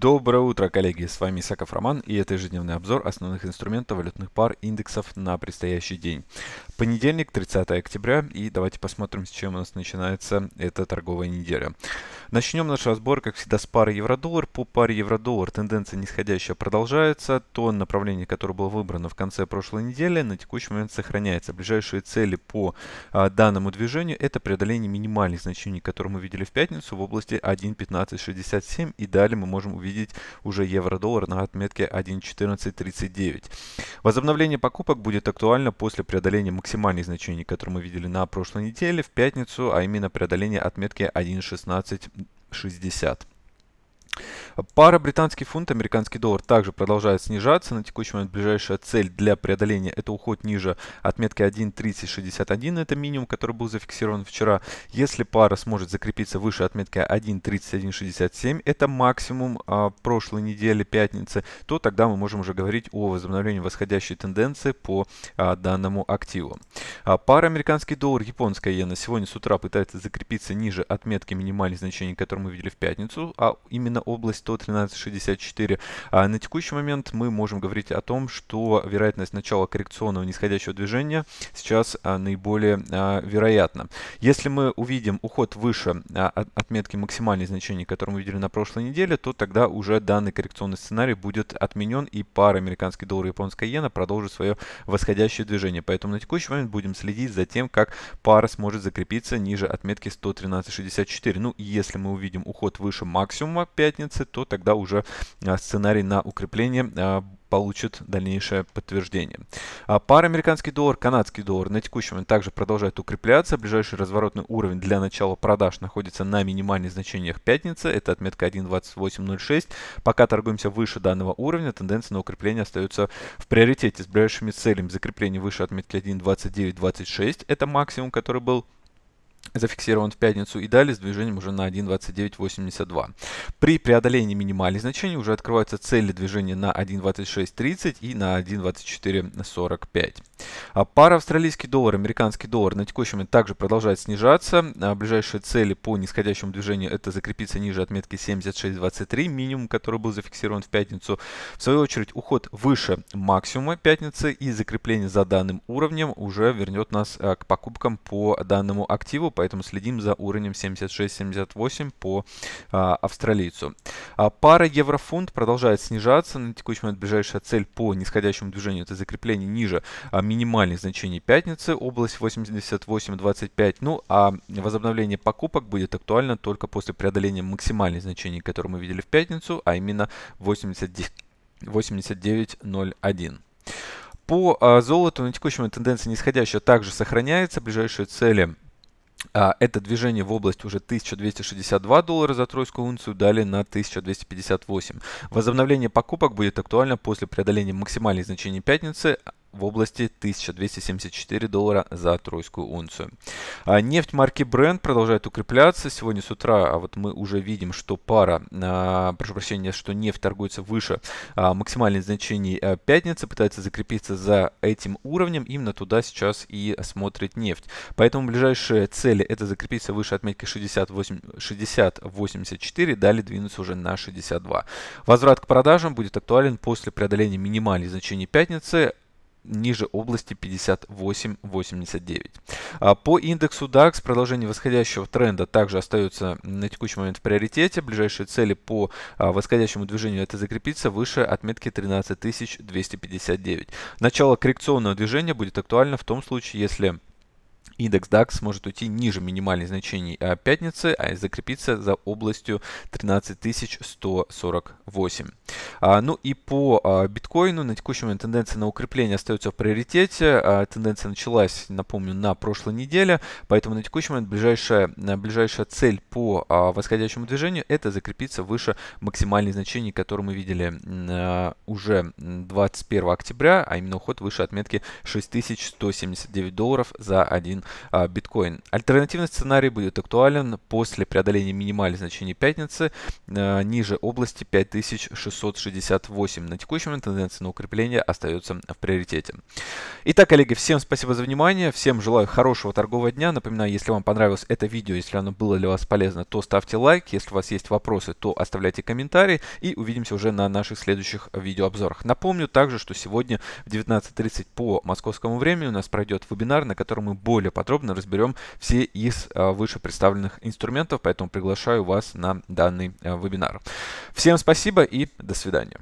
Доброе утро, коллеги! С вами Исаков Роман и это ежедневный обзор основных инструментов валютных пар индексов на предстоящий день. Понедельник, 30 октября и давайте посмотрим, с чем у нас начинается эта торговая неделя. Начнем наш разбор, как всегда, с пары евро-доллар. По паре евро-доллар тенденция нисходящая продолжается. То направление, которое было выбрано в конце прошлой недели, на текущий момент сохраняется. Ближайшие цели по а, данному движению – это преодоление минимальных значений, которые мы видели в пятницу в области 1.1567. И далее мы можем увидеть уже евро-доллар на отметке 1.1439. Возобновление покупок будет актуально после преодоления максимальных значений, которые мы видели на прошлой неделе в пятницу, а именно преодоление отметки 1.16 60. Пара британский фунт, американский доллар также продолжает снижаться. На текущий момент ближайшая цель для преодоления это уход ниже отметки 1.3061. Это минимум, который был зафиксирован вчера. Если пара сможет закрепиться выше отметки 1.3167, это максимум а, прошлой недели пятницы, то тогда мы можем уже говорить о возобновлении восходящей тенденции по а, данному активу. А, пара американский доллар, японская иена сегодня с утра пытается закрепиться ниже отметки минимальных значений, которые мы видели в пятницу, а именно область 113.64. А на текущий момент мы можем говорить о том, что вероятность начала коррекционного нисходящего движения сейчас а, наиболее а, вероятна. Если мы увидим уход выше а, отметки максимальных значений, которые мы видели на прошлой неделе, то тогда уже данный коррекционный сценарий будет отменен и пара американский доллар и японская иена продолжит свое восходящее движение. Поэтому на текущий момент будем следить за тем, как пара сможет закрепиться ниже отметки 113.64. Ну и если мы увидим уход выше максимума пятницы, то то тогда уже а, сценарий на укрепление а, получит дальнейшее подтверждение. А пара американский доллар, канадский доллар на текущий момент также продолжает укрепляться. Ближайший разворотный уровень для начала продаж находится на минимальных значениях пятницы. Это отметка 1.2806. Пока торгуемся выше данного уровня, тенденция на укрепление остается в приоритете с ближайшими целями закрепления выше отметки 1.2926. Это максимум, который был зафиксирован в пятницу и далее с движением уже на 1.2982. При преодолении минимальных значений уже открываются цели движения на 1.2630 и на 1.2445. А пара австралийский доллар, американский доллар на текущем момент также продолжает снижаться. А ближайшие цели по нисходящему движению это закрепиться ниже отметки 76.23, минимум, который был зафиксирован в пятницу. В свою очередь уход выше максимума пятницы и закрепление за данным уровнем уже вернет нас а, к покупкам по данному активу, поэтому следим за уровнем 76-78 по а, австралийцу. А пара еврофунт продолжает снижаться. На текущий момент ближайшая цель по нисходящему движению это закрепление ниже а, минимальных значений пятницы, область 88-25. Ну а возобновление покупок будет актуально только после преодоления максимальных значений, которые мы видели в пятницу, а именно 89.01. 89 по а, золоту на текущем тенденция нисходящая также сохраняется. Ближайшие цели а, это движение в область уже 1262 доллара за тройскую унцию, далее на 1258. Возобновление покупок будет актуально после преодоления максимальных значений пятницы, в области 1274 доллара за тройскую унцию. А нефть марки Brent продолжает укрепляться. Сегодня с утра а вот мы уже видим, что пара, а, прошу прощения, что нефть торгуется выше а, максимальных значений а, пятницы, пытается закрепиться за этим уровнем. Именно туда сейчас и смотрит нефть. Поэтому ближайшие цели это закрепиться выше отметки 60-84, далее двинуться уже на 62. Возврат к продажам будет актуален после преодоления минимальных значений пятницы ниже области 58.89. А, по индексу DAX продолжение восходящего тренда также остается на текущий момент в приоритете. Ближайшие цели по а, восходящему движению это закрепиться выше отметки 13259. Начало коррекционного движения будет актуально в том случае, если Индекс DAX может уйти ниже минимальных значений а пятницы, а закрепиться за областью 13148. А, ну и по а, биткоину на текущий момент тенденция на укрепление остается в приоритете. Тенденция началась, напомню, на прошлой неделе, поэтому на текущий момент ближайшая, ближайшая цель по восходящему движению это закрепиться выше максимальных значений, которые мы видели уже 21 октября, а именно уход выше отметки 6179 долларов за один 1 а, биткоин. Альтернативный сценарий будет актуален после преодоления минимальных значений пятницы а, ниже области 5668. На текущий момент тенденция на укрепление остается в приоритете. Итак, коллеги, всем спасибо за внимание, всем желаю хорошего торгового дня. Напоминаю, если вам понравилось это видео, если оно было для вас полезно, то ставьте лайк. Если у вас есть вопросы, то оставляйте комментарии и увидимся уже на наших следующих видеообзорах. Напомню также, что сегодня в 19.30 по московскому времени у нас пройдет вебинар, на котором мы более более подробно разберем все из а, выше представленных инструментов, поэтому приглашаю вас на данный а, вебинар. Всем спасибо и до свидания.